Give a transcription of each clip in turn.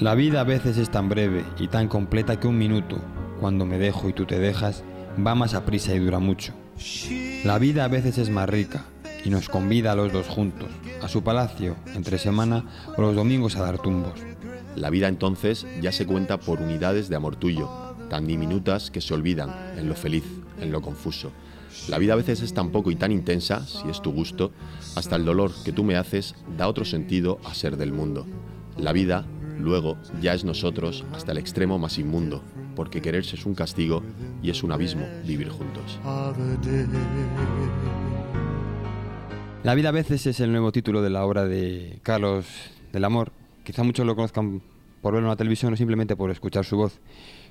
La vida a veces es tan breve y tan completa que un minuto, cuando me dejo y tú te dejas, va más a prisa y dura mucho. La vida a veces es más rica y nos convida a los dos juntos, a su palacio, entre semana o los domingos a dar tumbos. La vida entonces ya se cuenta por unidades de amor tuyo, tan diminutas que se olvidan en lo feliz, en lo confuso. La vida a veces es tan poco y tan intensa, si es tu gusto, hasta el dolor que tú me haces da otro sentido a ser del mundo. La vida Luego, ya es nosotros hasta el extremo más inmundo, porque quererse es un castigo y es un abismo vivir juntos. La vida a veces es el nuevo título de la obra de Carlos del Amor. Quizá muchos lo conozcan por verlo en la televisión o simplemente por escuchar su voz.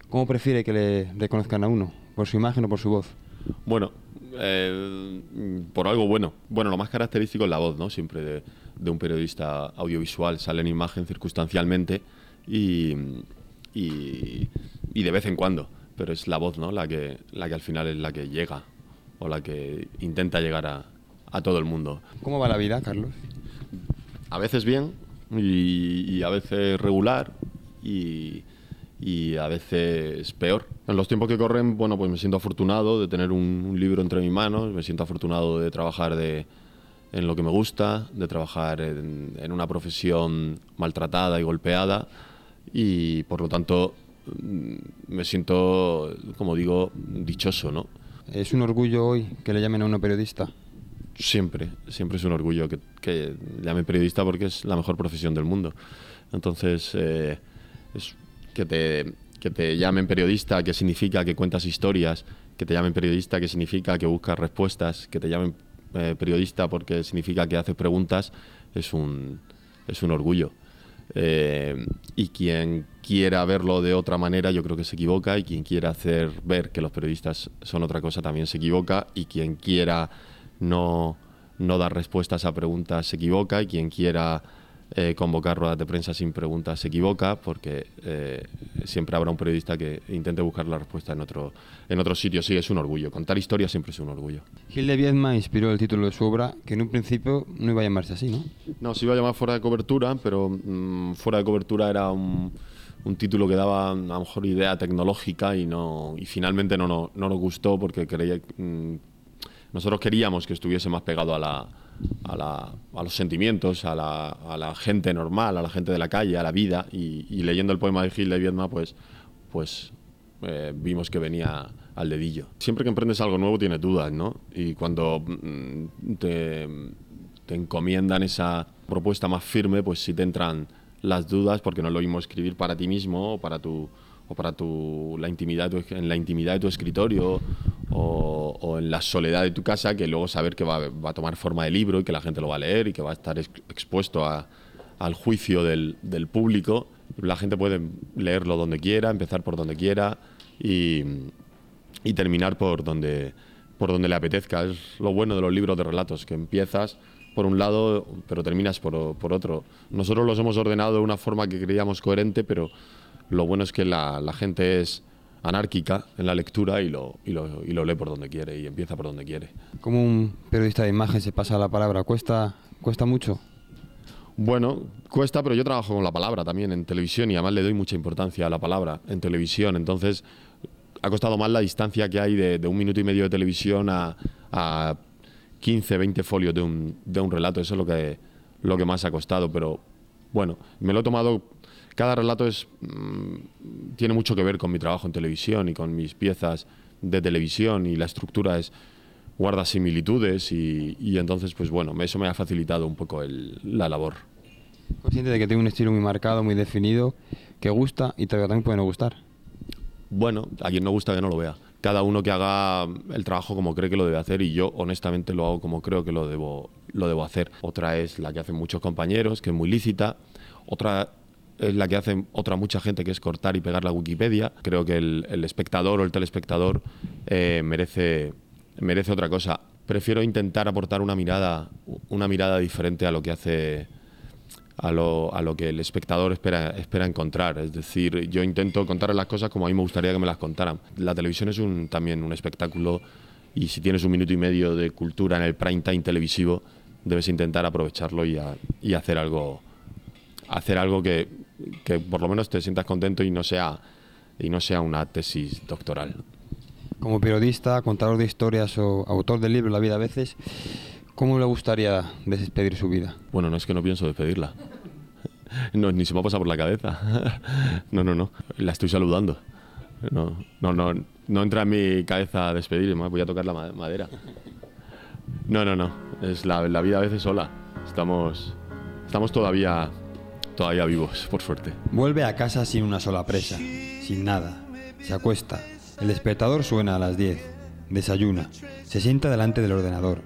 ¿Cómo prefiere que le reconozcan a uno? ¿Por su imagen o por su voz? Bueno, eh, por algo bueno. Bueno, lo más característico es la voz, ¿no? Siempre de, de un periodista audiovisual, sale en imagen circunstancialmente y, de vez en cuando, pero es la voz ¿no? la, que, la que al final es la que llega o la que intenta llegar a, todo el mundo. ¿Cómo va la vida, Carlos? A veces bien y, a veces regular y, a veces peor. En los tiempos que corren, bueno, pues me siento afortunado de tener un libro entre mis manos, me siento afortunado de trabajar de, en lo que me gusta, de trabajar en, una profesión maltratada y golpeada y por lo tanto mm, me siento, como digo, dichoso, ¿no? ¿Es un orgullo hoy que le llamen a uno periodista? Siempre, siempre es un orgullo que, que llamen periodista porque es la mejor profesión del mundo. Entonces, eh, que te, que te llamen periodista, que significa que cuentas historias, que te llamen periodista, que significa que buscas respuestas, que te llamen eh, periodista porque significa que haces preguntas, es un, es un orgullo. Eh, y quien quiera verlo de otra manera, yo creo que se equivoca. Y quien quiera hacer ver que los periodistas son otra cosa, también se equivoca. Y quien quiera no, no dar respuestas a preguntas, se equivoca. Y quien quiera eh, convocar ruedas de prensa sin preguntas se equivoca, porque eh, siempre habrá un periodista que intente buscar la respuesta en otro, en otro sitio. Sí, es un orgullo. Contar historias siempre es un orgullo. Gil de Viedma inspiró el título de su obra, que en un principio no iba a llamarse así, ¿no? No, se iba a llamar Fuera de Cobertura, pero mm, Fuera de Cobertura era un, título que daba a lo mejor idea tecnológica y, no, y finalmente no, no, nos gustó porque creía, mm, nosotros queríamos que estuviese más pegado a la a, los sentimientos, a la, gente normal, a la gente de la calle, a la vida. Y, leyendo el poema de Gil de Viedma, pues, pues eh, vimos que venía al dedillo. Siempre que emprendes algo nuevo tienes dudas, ¿no? Y cuando mm, te, encomiendan esa propuesta más firme, pues sí te entran las dudas porque no lo vimos escribir para ti mismo o para tu o para tu la intimidad en la intimidad de tu escritorio o o, en la soledad de tu casa que luego saber que va, a tomar forma de libro y que la gente lo va a leer y que va a estar expuesto al juicio del, público. La gente puede leerlo donde quiera, empezar por donde quiera y, terminar por donde, por donde le apetezca. Es lo bueno de los libros de relatos, que empiezas por un lado, pero terminas por, otro. Nosotros los hemos ordenado de una forma que creíamos coherente, pero lo bueno es que la gente es anárquica en la lectura y lo, y lo, lee por donde quiere y empieza por donde quiere. ¿Cómo un periodista de imagen se pasa la palabra? ¿Cuesta, cuesta mucho? Bueno, cuesta, pero yo trabajo con la palabra también en televisión y además le doy mucha importancia a la palabra en televisión. Entonces, ha costado más la distancia que hay de, un minuto y medio de televisión a, 15, 20 folios de un, de un relato. Eso es lo que, lo que más ha costado, pero bueno, me lo he tomado cada relato es, mm, tiene mucho que ver con mi trabajo en televisión y con mis piezas de televisión y la estructura es guarda similitudes y, entonces pues bueno eso me ha facilitado un poco la labor consciente de que tengo un estilo muy marcado muy definido que gusta y también puede no gustar bueno a quien no gusta que no lo vea cada uno que haga el trabajo como cree que lo debe hacer y yo honestamente lo hago como creo que lo debo, lo debo hacer. Otra es la que hacen muchos compañeros, que es muy lícita. Otra es la que hace otra mucha gente, que es cortar y pegar la Wikipedia. Creo que el, espectador o el telespectador eh, merece, merece otra cosa. Prefiero intentar aportar una mirada, una mirada diferente a lo que hace a lo, a lo, que el espectador espera, espera encontrar. Es decir, yo intento contar las cosas como a mí me gustaría que me las contaran. La televisión es un, también un espectáculo y si tienes un minuto y medio de cultura en el prime time televisivo, debes intentar aprovecharlo y, a, y hacer algo, hacer algo que, que por lo menos te sientas contento y no sea, y no sea una tesis doctoral. Como periodista, contador de historias o autor del libro La vida a veces, ¿cómo le gustaría despedir su vida? Bueno, no es que no pienso despedirla. No, ni se me ha pasado por la cabeza. No, no, no. La estoy saludando. No, no, no, entra en mi cabeza a despedirme. Voy a tocar la madera. No, no, no. Es la, la vida a veces sola. Estamos, estamos todavía todavía vivos, por suerte. Vuelve a casa sin una sola presa, sin nada. Se acuesta. El espectador suena a las 10. Desayuna. Se sienta delante del ordenador.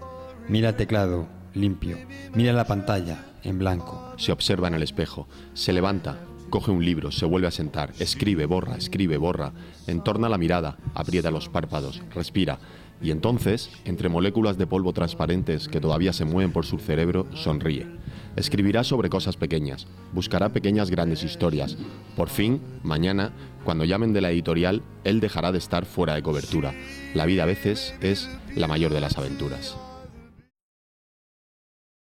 Mira el teclado, limpio. Mira la pantalla, en blanco. Se observa en el espejo. Se levanta. Coge un libro, se vuelve a sentar, escribe, borra, escribe, borra, entorna la mirada, aprieta los párpados, respira, y entonces, entre moléculas de polvo transparentes que todavía se mueven por su cerebro, sonríe. Escribirá sobre cosas pequeñas, buscará pequeñas grandes historias. Por fin, mañana, cuando llamen de la editorial, él dejará de estar fuera de cobertura. La vida a veces es la mayor de las aventuras.